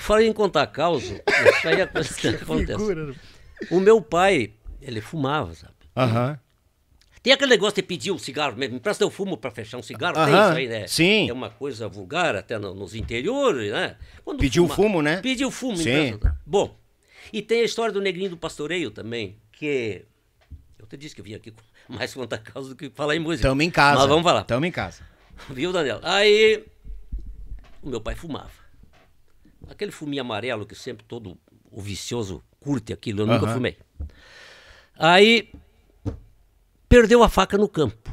falei em contar causa, isso aí é coisa que, acontece. Figura. Né? O meu pai, ele fumava, sabe? Aham. Uh -huh. Tem aquele negócio de pedir um cigarro mesmo. Me presta eu fumo para fechar um cigarro. Aham, tem isso aí, né? Sim. É uma coisa vulgar até no, nos interiores, né? Quando Pediu fuma, fumo, né? Pediu fumo. Sim. Tá? Bom, e tem a história do negrinho do pastoreio também, que... Eu te disse que eu vim aqui com mais conta causa do que falar em música. Estamos em casa. Mas vamos falar. Estamos em casa. Viu, Daniel? Aí, o meu pai fumava. Aquele fuminho amarelo que sempre todo o vicioso curte aquilo, eu nunca fumei. Aí perdeu a faca no campo.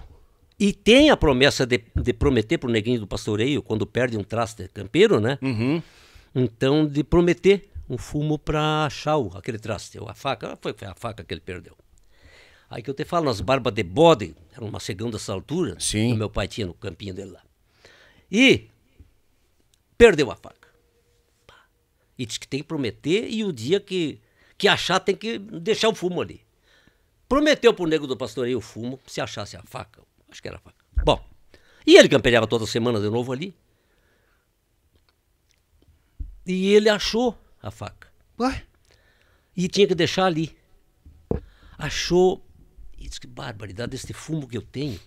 E tem a promessa de, de prometer pro neguinho do pastoreio, quando perde um traste campeiro, né? Uhum. Então, de prometer um fumo para achar o, aquele traste, a faca. Ah, foi, foi a faca que ele perdeu. Aí que eu te falo, nas barbas de bode, era uma segunda dessa altura, Sim. que meu pai tinha no campinho dele lá. E perdeu a faca. E diz que tem que prometer e o dia que, que achar tem que deixar o fumo ali. Prometeu pro nego do pastoreio o fumo, se achasse a faca. Acho que era a faca. Bom, e ele todas toda semana de novo ali. E ele achou a faca. Ué? E tinha que deixar ali. Achou. E disse que barbaridade, esse fumo que eu tenho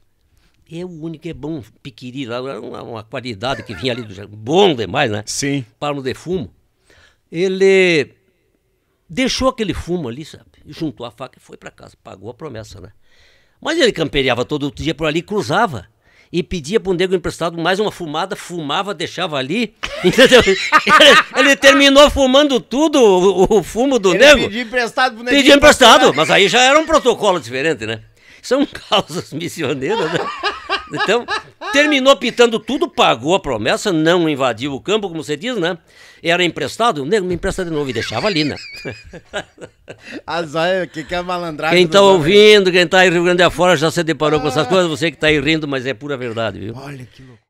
é o único, é bom. Piquiri lá, uma, uma qualidade que vinha ali do Bom demais, né? Sim. Palmo de fumo ele deixou aquele fumo ali, sabe? Juntou a faca e foi para casa, pagou a promessa, né? Mas ele camperiava todo dia por ali, cruzava e pedia para um nego emprestado mais uma fumada, fumava, deixava ali. Entendeu? ele, ele terminou fumando tudo, o, o fumo do ele nego. Pedia emprestado pro Pedia emprestado, mas aí já era um protocolo diferente, né? São causas missioneiras, né? Então, Terminou pitando tudo, pagou a promessa, não invadiu o campo, como você diz, né? Era emprestado, o nego me empresta de novo e deixava ali, né? Azóia, o que, que é malandragem? Quem tá ouvindo, quem tá em Rio Grande afora já se deparou ah. com essas coisas, você que tá aí rindo, mas é pura verdade, viu? Olha que louco.